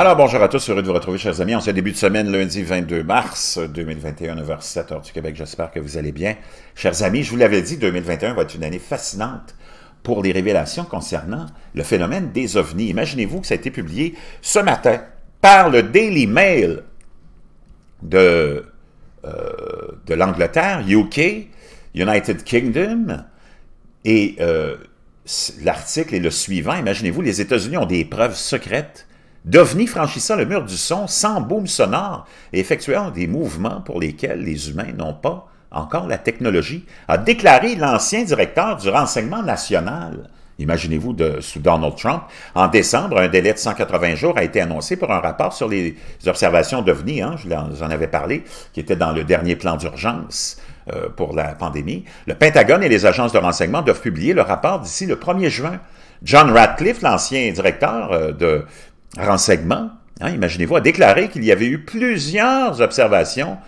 Alors, bonjour à tous, heureux de vous retrouver, chers amis. En ce début de semaine, lundi 22 mars 2021, 9 h 7 heure du Québec. J'espère que vous allez bien. Chers amis, je vous l'avais dit, 2021 va être une année fascinante pour les révélations concernant le phénomène des ovnis. Imaginez-vous que ça a été publié ce matin par le Daily Mail de, euh, de l'Angleterre, UK, United Kingdom, et euh, l'article est le suivant. Imaginez-vous, les États-Unis ont des preuves secrètes D'OVNI franchissant le mur du son sans boom sonore et effectuant des mouvements pour lesquels les humains n'ont pas encore la technologie, a déclaré l'ancien directeur du renseignement national. Imaginez-vous sous Donald Trump. En décembre, un délai de 180 jours a été annoncé pour un rapport sur les observations d'OVNI, hein, j'en avais parlé, qui était dans le dernier plan d'urgence euh, pour la pandémie. Le Pentagone et les agences de renseignement doivent publier le rapport d'ici le 1er juin. John Ratcliffe, l'ancien directeur euh, de, renseignement, hein, imaginez-vous, a déclaré qu'il y avait eu plusieurs observations,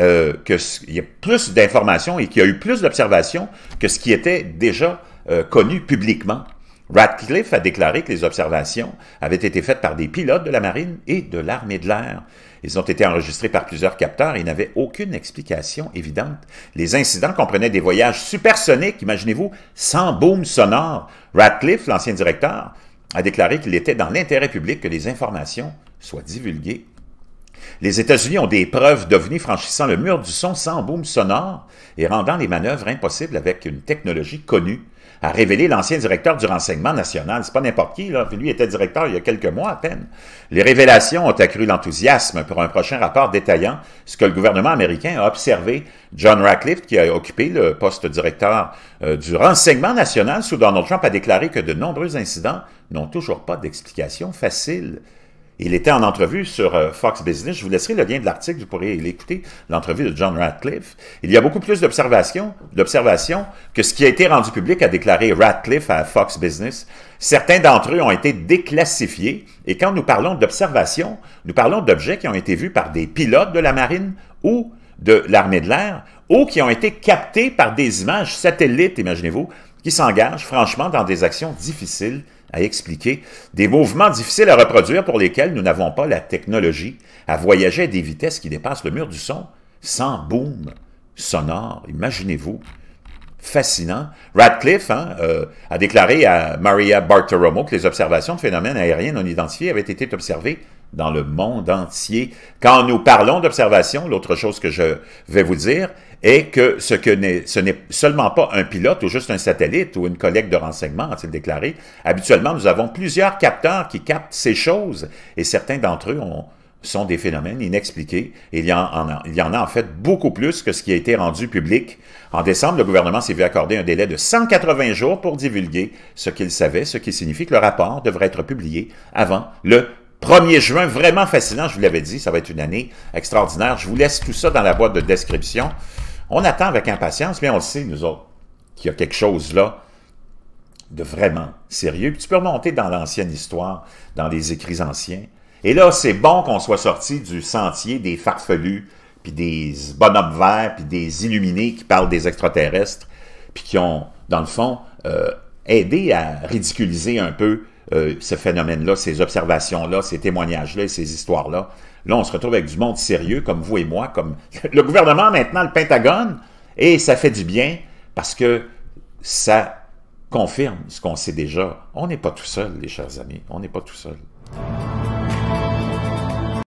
euh, qu'il y a plus d'informations et qu'il y a eu plus d'observations que ce qui était déjà euh, connu publiquement. Radcliffe a déclaré que les observations avaient été faites par des pilotes de la marine et de l'armée de l'air. Ils ont été enregistrés par plusieurs capteurs et n'avaient aucune explication évidente. Les incidents comprenaient des voyages supersoniques, imaginez-vous, sans boom sonore. Radcliffe, l'ancien directeur, a déclaré qu'il était dans l'intérêt public que les informations soient divulguées. Les États-Unis ont des preuves d'OVNI franchissant le mur du son sans boom sonore et rendant les manœuvres impossibles avec une technologie connue a révélé l'ancien directeur du renseignement national. C'est pas n'importe qui, là. Lui était directeur il y a quelques mois à peine. Les révélations ont accru l'enthousiasme pour un prochain rapport détaillant ce que le gouvernement américain a observé. John Ratcliffe, qui a occupé le poste directeur euh, du renseignement national sous Donald Trump, a déclaré que de nombreux incidents n'ont toujours pas d'explication facile. Il était en entrevue sur euh, Fox Business. Je vous laisserai le lien de l'article, vous pourrez l'écouter, l'entrevue de John Ratcliffe. Il y a beaucoup plus d'observations que ce qui a été rendu public, a déclaré Ratcliffe à Fox Business. Certains d'entre eux ont été déclassifiés, et quand nous parlons d'observations, nous parlons d'objets qui ont été vus par des pilotes de la marine ou de l'armée de l'air, ou qui ont été captés par des images satellites, imaginez-vous, qui s'engagent franchement dans des actions difficiles à expliquer, des mouvements difficiles à reproduire pour lesquels nous n'avons pas la technologie à voyager à des vitesses qui dépassent le mur du son, sans boom sonore, imaginez-vous. Fascinant. Radcliffe hein, euh, a déclaré à Maria Bartiromo que les observations de phénomènes aériens non identifiés avaient été observées dans le monde entier. Quand nous parlons d'observation, l'autre chose que je vais vous dire est que ce, que ce n'est seulement pas un pilote ou juste un satellite ou une collecte de renseignements, a-t-il déclaré. Habituellement, nous avons plusieurs capteurs qui captent ces choses et certains d'entre eux ont, sont des phénomènes inexpliqués. Il y, en, en, il y, en, a en fait beaucoup plus que ce qui a été rendu public. En décembre, le gouvernement s'est vu accorder un délai de 180 jours pour divulguer ce qu'il savait, ce qui signifie que le rapport devrait être publié avant le 1er juin, vraiment fascinant, je vous l'avais dit, ça va être une année extraordinaire. Je vous laisse tout ça dans la boîte de description. On attend avec impatience, mais on le sait, nous autres, qu'il y a quelque chose là de vraiment sérieux. Puis tu peux remonter dans l'ancienne histoire, dans les écrits anciens. Et là, c'est bon qu'on soit sorti du sentier des farfelus, puis des bonhommes verts, puis des illuminés qui parlent des extraterrestres, puis qui ont, dans le fond, euh, aidé à ridiculiser un peu euh, ce phénomène-là, ces observations-là, ces témoignages-là et ces histoires-là. Là, on se retrouve avec du monde sérieux, comme vous et moi, comme le gouvernement maintenant, le Pentagone, et ça fait du bien parce que ça confirme ce qu'on sait déjà. On n'est pas tout seul, les chers amis, on n'est pas tout seul.